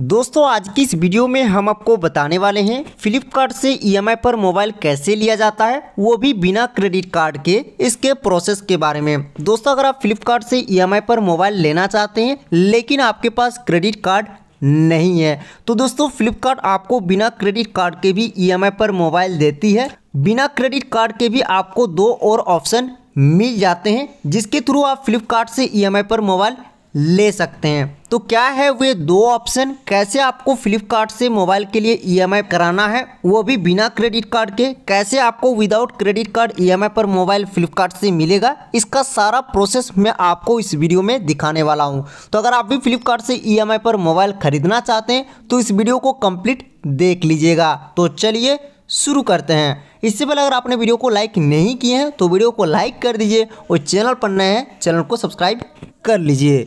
दोस्तों आज की इस वीडियो में हम आपको बताने वाले हैं फ्लिपकार्ट से ई e पर मोबाइल कैसे लिया जाता है वो भी बिना क्रेडिट कार्ड के इसके प्रोसेस के बारे में दोस्तों अगर आप फ्लिपकार्ट से ई e पर मोबाइल लेना चाहते हैं लेकिन आपके पास क्रेडिट कार्ड नहीं है तो दोस्तों फ्लिपकार्ट आपको बिना क्रेडिट कार्ड के भी ई e पर मोबाइल देती है बिना क्रेडिट कार्ड के भी आपको दो और ऑप्शन मिल जाते हैं जिसके थ्रू आप फ्लिपकार्ट से ई पर मोबाइल ले सकते हैं तो क्या है वे दो ऑप्शन कैसे आपको फ्लिपकार्ट से मोबाइल के लिए ईएमआई e कराना है वो भी बिना क्रेडिट कार्ड के कैसे आपको विदाउट क्रेडिट कार्ड ईएमआई पर मोबाइल फ्लिपकार्ट से मिलेगा इसका सारा प्रोसेस मैं आपको इस वीडियो में दिखाने वाला हूं तो अगर आप भी फ्लिपकार्ट से ईएमआई e पर मोबाइल खरीदना चाहते हैं तो इस वीडियो को कंप्लीट देख लीजिएगा तो चलिए शुरू करते हैं इससे पहले अगर आपने वीडियो को लाइक नहीं किए हैं तो वीडियो को लाइक कर दीजिए और चैनल पर नए हैं चैनल को सब्सक्राइब कर लीजिए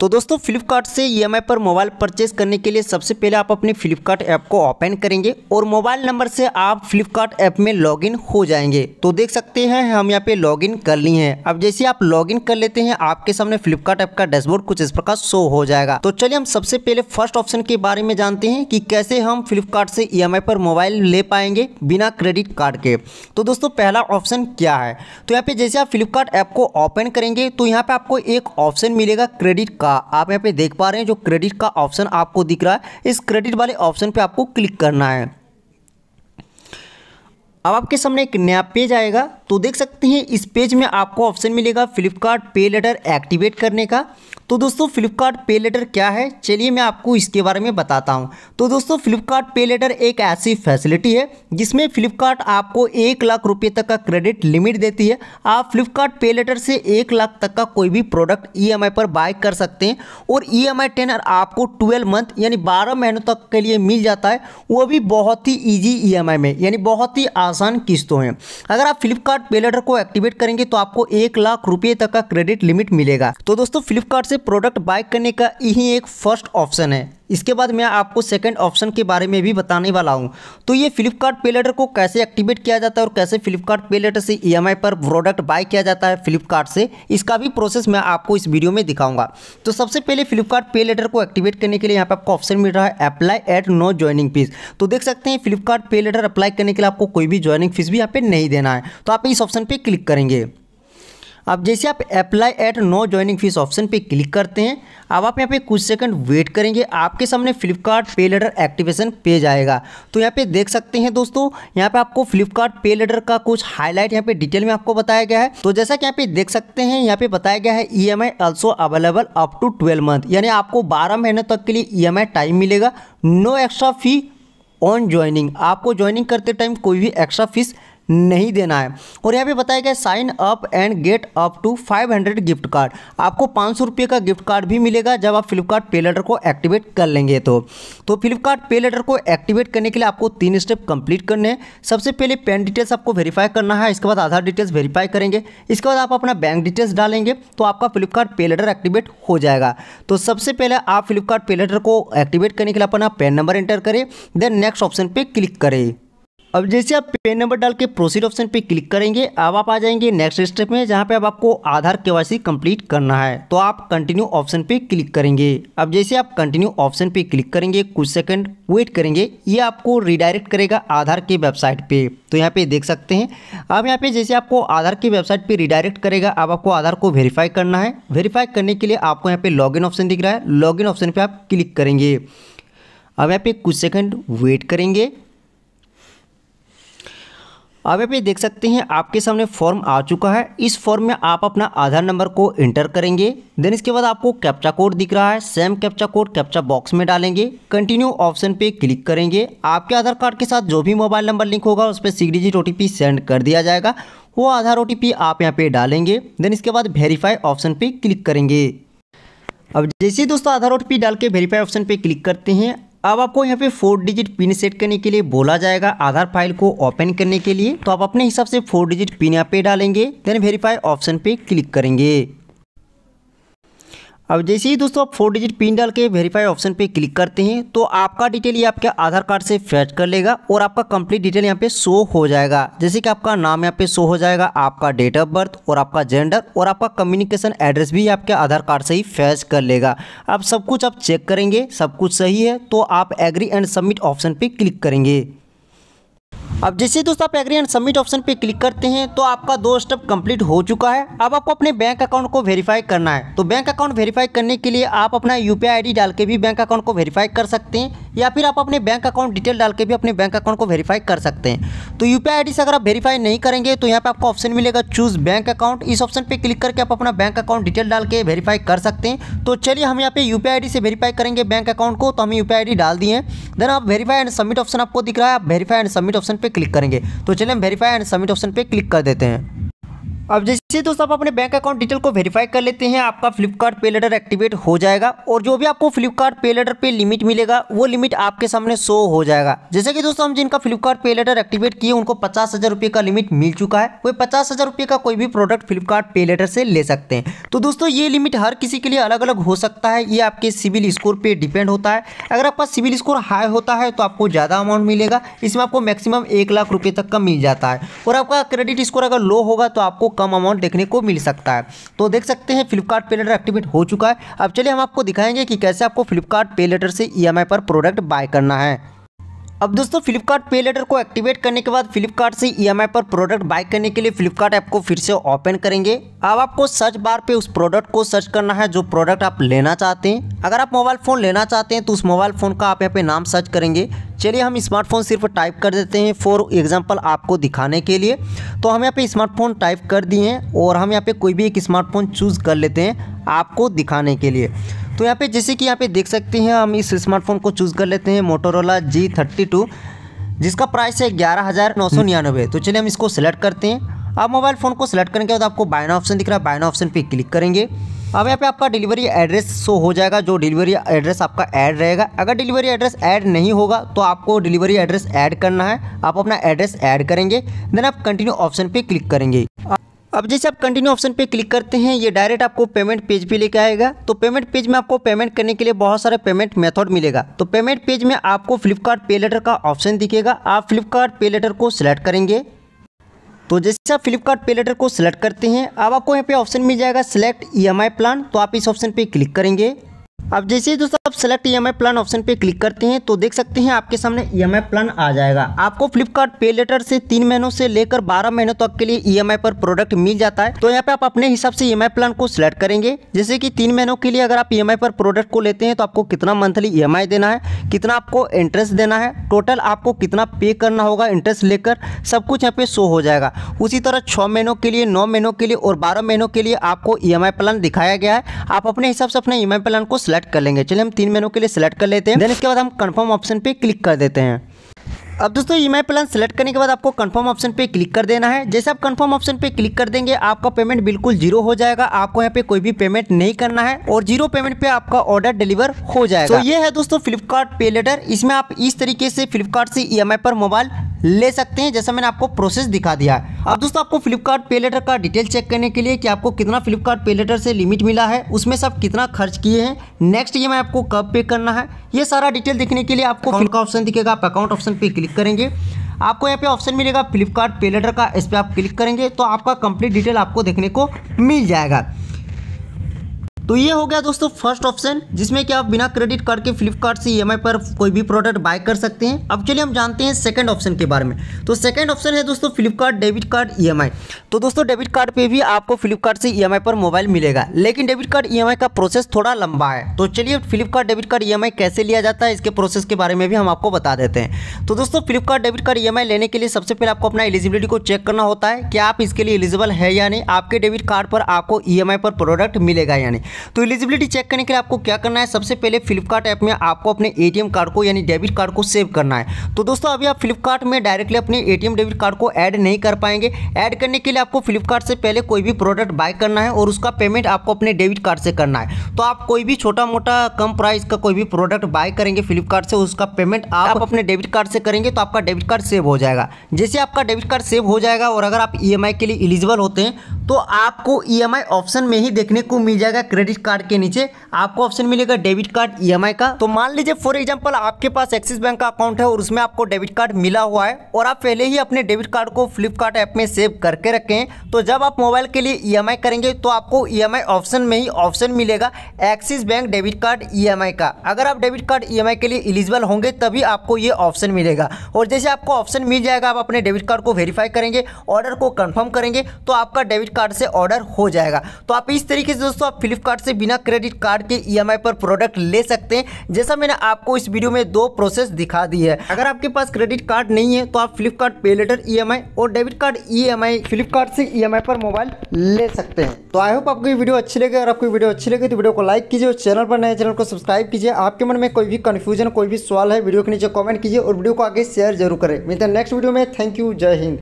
तो दोस्तों फ्लिपकार्ट से ई पर मोबाइल परचेज करने के लिए सबसे पहले आप अपने फ्लिपकार्ट ऐप को ओपन करेंगे और मोबाइल नंबर से आप फ्लिपकार्ट ऐप में लॉगिन हो जाएंगे तो देख सकते हैं हम यहाँ पे लॉगिन कर ली है अब जैसे आप लॉगिन कर लेते हैं आपके सामने फ्लिपकार्ट ऐप का डैशबोर्ड कुछ इस प्रकार शो हो जाएगा तो चलिए हम सबसे पहले फर्स्ट ऑप्शन के बारे में जानते हैं कि कैसे हम फ्लिपकार्ट से ई पर मोबाइल ले पाएंगे बिना क्रेडिट कार्ड के तो दोस्तों पहला ऑप्शन क्या है तो यहाँ पे जैसे आप फ्लिपकार्ट ऐप को ओपन करेंगे तो यहाँ पे आपको एक ऑप्शन मिलेगा क्रेडिट कार्ड होगा आप यहाँ पे देख पा रहे हैं जो क्रेडिट का ऑप्शन आपको दिख रहा है इस क्रेडिट वाले ऑप्शन पे आपको क्लिक करना है अब आपके सामने एक नया पेज आएगा तो देख सकते हैं इस पेज में आपको ऑप्शन मिलेगा फ्लिपकार्ट पे लेटर एक्टिवेट करने का तो दोस्तों फ्लिपकार्ट पे लेटर क्या है चलिए मैं आपको इसके बारे में बताता हूँ तो दोस्तों फ्लिपकार्ट पे लेटर एक ऐसी फैसिलिटी है जिसमें फ्लिपकार्ट आपको एक लाख रुपये तक का क्रेडिट लिमिट देती है आप फ्लिपकार्ट पे लेटर से एक लाख तक का कोई भी प्रोडक्ट ई e पर बाय कर सकते हैं और ई e एम आपको ट्वेल्व मंथ यानी बारह महीनों तक के लिए मिल जाता है वो भी बहुत ही ईजी ई e में यानी बहुत ही आसान किस्तों हैं अगर आप फ्लिपकार्ट पे लेटर को एक्टिवेट करेंगे तो आपको एक लाख रुपये तक का क्रेडिट लिमिट मिलेगा तो दोस्तों फ्लिपकार्ट से प्रोडक्ट बाय करने का यही एक फर्स्ट ऑप्शन है इसके बाद मैं आपको सेकंड ऑप्शन के बारे में भी बताने वाला हूं तो ये फ्लिपकार्ट पे लेटर को कैसे एक्टिवेट किया जाता है और कैसे फ्लिपकार्ट पे लेटर से ई e पर प्रोडक्ट बाय किया जाता है फ्लिपकार्ट से इसका भी प्रोसेस मैं आपको इस वीडियो में दिखाऊंगा तो सबसे पहले फ्लिपकार्ट पे लेटर को एक्टिवेट करने के लिए यहाँ पर आपको ऑप्शन मिल रहा है apply at no joining fees तो देख सकते हैं फ्लिपकार्ट पे लेटर अप्लाई करने के लिए आपको कोई भी ज्वाइनिंग फीस भी यहाँ पर नहीं देना है तो आप इस ऑप्शन पर क्लिक करेंगे अब जैसे आप apply at no joining fees option पे क्लिक करते हैं अब आप यहाँ पे कुछ सेकंड वेट करेंगे आपके सामने Flipkart pay letter activation page आएगा तो यहाँ पे देख सकते हैं दोस्तों यहाँ पे आपको फ्लिपकार्ट पे लेटर का कुछ हाईलाइट यहाँ पे डिटेल में आपको बताया गया है तो जैसा कि यहाँ पे देख सकते हैं यहाँ पे बताया गया है E M I also available up to twelve month यानी आपको बारह महीने तक के लिए ई एम आई टाइम मिलेगा no extra fee on joining आपको ज्वाइनिंग करते टाइम कोई भी एक्स्ट्रा फीस नहीं देना है और यहाँ पे बताया गया sign up and get up to 500 gift card आपको पाँच सौ का गिफ्ट कार्ड भी मिलेगा जब आप फ्लिपकार्ट पे लेटर को एक्टिवेट कर लेंगे तो तो फ्लिपकार्ट पे लेटर को एक्टिवेट करने के लिए आपको तीन स्टेप कंप्लीट करने हैं सबसे पहले पेन डिटेल्स आपको वेरीफाई करना है इसके बाद आधार डिटेल्स वेरीफाई करेंगे इसके बाद आप अपना बैंक डिटेल्स डालेंगे तो आपका फ्लिपकार्ट पे लेटर एक्टिवेट हो जाएगा तो सबसे पहले आप फ्लिपकार्ट पे लेटर को एक्टिवेट करने के लिए अपना पेन नंबर एंटर करें देन नेक्स्ट ऑप्शन पर क्लिक करें अब जैसे आप पेन नंबर डाल के प्रोसीड ऑप्शन पे क्लिक करेंगे अब आप आ जाएंगे नेक्स्ट स्टेप में जहाँ पे अब आपको आधार केवासी कंप्लीट करना है तो आप कंटिन्यू ऑप्शन पे क्लिक करेंगे अब जैसे आप कंटिन्यू ऑप्शन पे क्लिक करेंगे कुछ सेकंड वेट करेंगे ये आपको रिडायरेक्ट करेगा आधार की वेबसाइट पे तो यहाँ पे देख सकते हैं अब यहाँ पे जैसे आपको आधार की वेबसाइट पे रिडायरेक्ट करेगा अब आपको आधार को वेरीफाई करना है वेरीफाई करने के लिए आपको यहाँ पे इन ऑप्शन दिख रहा है इन ऑप्शन पर आप क्लिक करेंगे अब यहाँ पे कुछ सेकंड वेट करेंगे आप यहाँ पे देख सकते हैं आपके सामने फॉर्म आ चुका है इस फॉर्म में आप अपना आधार नंबर को एंटर करेंगे देन इसके बाद आपको कैप्चा कोड दिख रहा है same captcha code captcha box में डालेंगे कंटिन्यू ऑप्शन पे क्लिक करेंगे आपके आधार कार्ड के साथ जो भी मोबाइल नंबर लिंक होगा उस पर सिक्स डिजिट ओ सेंड कर दिया जाएगा वो आधार ओ आप यहाँ पे डालेंगे देन इसके बाद वेरीफाई ऑप्शन पे क्लिक करेंगे अब जैसे दोस्तों आधार ओ डाल के वेरीफाई ऑप्शन पे क्लिक करते हैं अब आपको यहाँ पे फोर डिजिट पिन सेट करने के लिए बोला जाएगा आधार फाइल को ओपन करने के लिए तो आप अपने हिसाब से फोर डिजिट पिन यहाँ पे डालेंगे देन वेरीफाई ऑप्शन पे क्लिक करेंगे अब जैसे ही दोस्तों आप फोर डिजिट पिन डाल के वेरीफाई ऑप्शन पे क्लिक करते हैं तो आपका डिटेल ये आपके आधार कार्ड से फैच कर लेगा और आपका कंप्लीट डिटेल यहाँ पे शो हो जाएगा जैसे कि आपका नाम यहाँ पे शो हो जाएगा आपका डेट ऑफ बर्थ और आपका जेंडर और आपका कम्युनिकेशन एड्रेस भी आपके आधार कार्ड से ही फैच कर लेगा अब सब कुछ आप चेक करेंगे सब कुछ सही है तो आप एग्री एंड सबमिट ऑप्शन पर क्लिक करेंगे अब जैसे दोस्तों आप एग्री एंड सबमिट ऑप्शन पे क्लिक करते हैं तो आपका दो स्टेप कंप्लीट हो चुका है अब आपको अपने बैंक अकाउंट को वेरीफाई करना है तो बैंक अकाउंट वेरीफाई करने के लिए आप अपना यूपीआई आईडी डाल के भी बैंक अकाउंट को वेरीफाई कर सकते हैं या फिर आप अपने बैंक अकाउंट डिटेल डाल के भी अपने बैंक अकाउंट को वेरीफाई कर सकते हैं तो यू पी से अगर आप वेरीफाई नहीं करेंगे तो यहाँ पर आपको ऑप्शन मिलेगा चूज बैंक अकाउंट इस ऑप्शन पर क्लिक करके आप अपना बैंक अकाउंट डिटेल डाल के वेरीफाई कर सकते हैं तो चलिए हम यहाँ पे यू पी से वेरीफाई करेंगे बैंक अकाउंट को तो हम यू पी डाल दिए देन आप वेरीफाई एंड सबमिट ऑप्शन आपको दिख रहा है आप वेरीफाई एंड सबमिट ऑप्शन पर क्लिक करेंगे तो चलिए हम वेरीफाई एंड सबमिट ऑप्शन पर क्लिक कर देते हैं अब जैसे दोस्तों आप अपने बैंक अकाउंट डिटेल को वेरीफाई कर लेते हैं आपका फ्लिपकार्ट पे लेटर एक्टिवेट हो जाएगा और जो भी आपको फ्लिपकार्ट पे लेटर पे लिमिट मिलेगा वो लिमिट आपके सामने शो हो जाएगा जैसे कि दोस्तों हम जिनका फ्लिपकार्ट पे लेटर एक्टिवेट किए उनको पचास हज़ार रुपये का लिमिट मिल चुका है वो पचास हज़ार रुपये का कोई भी प्रोडक्ट फ्लिपकार्ट पे लेटर से ले सकते हैं तो दोस्तों ये लिमिट हर किसी के लिए अलग अलग हो सकता है ये आपके सिविल स्कोर पर डिपेंड होता है अगर आपका सिविल स्कोर हाई होता है तो आपको ज़्यादा अमाउंट मिलेगा इसमें आपको मैक्सिमम एक लाख रुपये तक का मिल जाता है और आपका क्रेडिट स्कोर अगर लो होगा तो आपको कम अमाउंट देखने को मिल सकता है तो देख सकते हैं फ्लिपकार्ट पे लेटर एक्टिवेट हो चुका है अब चलिए हम आपको दिखाएंगे कि कैसे आपको फ्लिपकार्ट पे लेटर से ई e पर प्रोडक्ट बाय करना है अब दोस्तों फ्लिपकार्ट पे लेटर को एक्टिवेट करने के बाद फ्लिपकार्ट से ई e पर प्रोडक्ट बाय करने के लिए फ्लिपकार्ट ऐप को फिर से ओपन करेंगे अब आपको सर्च बार पे उस प्रोडक्ट को सर्च करना है जो प्रोडक्ट आप लेना चाहते हैं अगर आप मोबाइल फ़ोन लेना चाहते हैं तो उस मोबाइल फ़ोन का आप यहाँ पे नाम सर्च करेंगे चलिए हम स्मार्टफोन सिर्फ टाइप कर देते हैं फॉर एग्जांपल आपको दिखाने के लिए तो हम यहाँ पे स्मार्टफोन टाइप कर दिए हैं और हम यहाँ पे कोई भी एक स्मार्टफोन चूज़ कर लेते हैं आपको दिखाने के लिए तो यहाँ पे जैसे कि यहाँ पे देख सकते हैं हम इस स्मार्टफोन को चूज़ कर लेते हैं मोटोरोला जी थर्टी टू जिसका प्राइस है ग्यारह हज़ार नौ सौ निन्यानवे तो चलिए हम इसको सेलेक्ट करते हैं आप मोबाइल फ़ोन को सेलेक्ट करने के बाद आपको बायना ऑप्शन दिख रहा है बायना ऑप्शन पर क्लिक करेंगे अब यहाँ पे आपका डिलीवरी एड्रेस शो हो जाएगा जो डिलीवरी एड्रेस आपका ऐड रहेगा अगर डिलीवरी एड्रेस ऐड नहीं होगा तो आपको डिलीवरी एड्रेस ऐड करना है आप अपना एड्रेस ऐड करेंगे देन आप कंटिन्यू ऑप्शन पे क्लिक करेंगे अब जैसे आप कंटिन्यू ऑप्शन पे क्लिक करते हैं ये डायरेक्ट आपको पेमेंट पेज पे लेके आएगा तो पेमेंट पेज में आपको पेमेंट करने के लिए बहुत सारे पेमेंट मेथड मिलेगा तो पेमेंट पेज में आपको फ्लिपकार्ट पे लेटर का ऑप्शन दिखेगा आप फ्लिपकार्ट पे लेटर को सिलेक्ट करेंगे तो जैसे आप फ्लिपकार्ट पे लेटर को सिलेक्ट करते हैं अब आपको यहाँ पे ऑप्शन मिल जाएगा सिलेक्ट ई प्लान तो आप इस ऑप्शन पर क्लिक करेंगे अब जैसे दोस्तों आप select E M plan option पे क्लिक करते हैं तो देख सकते हैं आपके सामने ई एम प्लान आ जाएगा आपको फ्लिपकार्ट पे लेटर से तीन महीनों से लेकर बारह महीनों तक के लिए ई e पर प्रोडक्ट मिल जाता है तो यहाँ पे आप अपने हिसाब से ई e प्लान को सिलेक्ट करेंगे जैसे कि तीन महीनों के लिए अगर आप ई e पर प्रोडक्ट को लेते हैं तो आपको कितना मंथली ई देना है कितना आपको इंटरेस्ट देना है टोटल आपको कितना पे करना होगा इंटरेस्ट लेकर सब कुछ यहाँ पे शो हो जाएगा उसी तरह छः महीनों के लिए नौ महीनों के लिए और बारह महीनों के लिए आपको ई प्लान दिखाया गया है आप अपने हिसाब से अपने ई प्लान को सेलेक्ट कर लेंगे चलिए हम तीन मेनू के लिए सेलेक्ट कर लेते हैं देन इसके बाद हम कन्फर्म ऑप्शन पे क्लिक कर देते हैं अब दोस्तों E M I plan select करने के बाद आपको कंफर्म ऑप्शन पे क्लिक कर देना है जैसे आप कंफर्म ऑप्शन पे क्लिक कर देंगे आपका पेमेंट बिल्कुल जीरो हो जाएगा आपको यहाँ पे कोई भी पेमेंट नहीं करना है और जीरो पेमेंट पे आपका ऑर्डर डिलीवर हो जाएगा तो ये है दोस्तों फ्लिपकार्ट पे लेटर इसमें आप इस तरीके से फ्लिपकार्ट से ई e पर मोबाइल ले सकते हैं जैसा मैंने आपको प्रोसेस दिखा दिया है अब दोस्तों आपको फ्लिपकार्ट पे लेटर का डिटेल चेक करने के लिए कि आपको कितना फ्लिपकार्ट पे लेटर से लिमिट मिला है उसमें से आप कितना खर्च किए हैं नेक्स्ट ये मैं आपको कब पे करना है ये सारा डिटेल देखने के लिए आपको अकाउंट का ऑप्शन दिखेगा आप अकाउंट ऑप्शन पर क्लिक करेंगे आपको यहाँ पे ऑप्शन मिलेगा फ्लिपकार्ट पे लेटर का इस पर आप क्लिक करेंगे तो आपका कंप्लीट डिटेल आपको देखने को मिल जाएगा तो ये हो गया दोस्तों फर्स्ट ऑप्शन जिसमें कि आप बिना क्रेडिट कार्ड के फ्लिपकार्ट से ई e पर कोई भी प्रोडक्ट बाय कर सकते हैं अब चलिए हम जानते हैं सेकंड ऑप्शन के बारे में तो सेकंड ऑप्शन है दोस्तों फ्लिपकार्ट डेबिट कार्ड ई तो दोस्तों डेबिट कार्ड पे भी आपको फ्लिपकार्ट से ई e पर मोबाइल मिलेगा लेकिन डेबिट कार्ड ई का प्रोसेस थोड़ा लंबा है तो चलिए फ्लिपकार्ट डेबिट कार्ड ई कैसे लिया जाता है इसके प्रोसेस के बारे में भी हम आपको बता देते हैं तो दोस्तों फ्लिपकार्ट डेबिट कार्ड ई लेने के लिए सबसे पहले आपको अपना एलिजिबिलिटी को चेक करना होता है कि आप इसके लिए एलिजिबल है या नहीं आपके डेबिट कार्ड पर आपको ई e पर प्रोडक्ट मिलेगा या नहीं तो एलिजिबिलिटी चेक करने के लिए आपको क्या करना है सबसे पहले फ्लिपकार्ट ऐप में आपको अपने ए कार्ड को यानी डेबिट कार्ड को सेव करना है तो दोस्तों अभी आप फ्लिपकार्ट में डायरेक्टली अपने ए डेबिट कार्ड को ऐड नहीं कर पाएंगे ऐड करने के लिए आपको फ्लिपकार्ट से पहले कोई भी प्रोडक्ट बाय करना है और उसका पेमेंट आपको अपने डेबिट कार्ड से करना है तो आप कोई भी छोटा मोटा कम प्राइस का कोई भी प्रोडक्ट बाय करेंगे फ्लिपकार्ट से उसका पेमेंट आप अपने डेबिट कार्ड से करेंगे तो आपका डेबिट कार्ड सेव हो जाएगा जैसे आपका डेबिट कार्ड सेव हो जाएगा और अगर आप ई e के लिए एलिजिबल होते हैं तो आपको ईएमआई e ऑप्शन में ही देखने को मिल जाएगा क्रेडिट कार्ड के नीचे आपको ऑप्शन मिलेगा डेबिट कार्ड ईएमआई का तो मान लीजिए फॉर एग्जाम्पल आपके पास एक्सिस बैंक का अकाउंट है और उसमें आपको डेबिट कार्ड मिला हुआ है और आप पहले ही अपने डेबिट कार्ड को फ्लिपकार्ट ऐप में सेव करके रखें तो जब आप मोबाइल के लिए ई e करेंगे तो आपको ई e ऑप्शन में ही ऑप्शन मिलेगा Axis bank debit card E का अगर आप डेबिट कार्ड ई के लिए इलिजिबल होंगे तभी आपको ये ऑप्शन मिलेगा और जैसे आपको ऑप्शन मिल जाएगा आप अपने डेबिट कार्ड को वेरीफाई करेंगे ऑर्डर को कन्फर्म करेंगे तो आपका डेबिट कार्ड से ऑर्डर हो जाएगा तो आप इस तरीके से दोस्तों आप फ्लिपकार्ट से बिना क्रेडिट कार्ड के ई e पर प्रोडक्ट ले सकते हैं जैसा मैंने आपको इस वीडियो में दो प्रोसेस दिखा दी है अगर आपके पास क्रेडिट कार्ड नहीं है तो आप फ्लिपकार्ट पे लेटर ई और debit card E M Flipkart से ई e पर मोबाइल ले सकते हैं तो आई होप आपको ये वीडियो अच्छी लगे अगर आपको वीडियो अच्छी लगे तो वीडियो को लाइक कीजिए और चैनल पर नए चैनल को सब्सक्राइब कीजिए आपके मन में कोई भी कंफ्यूजन कोई भी सवाल है वीडियो के नीचे कमेंट कीजिए और वीडियो को आगे शेयर जरूर करें मिलते हैं नेक्स्ट वीडियो में थैंक यू जय हिंद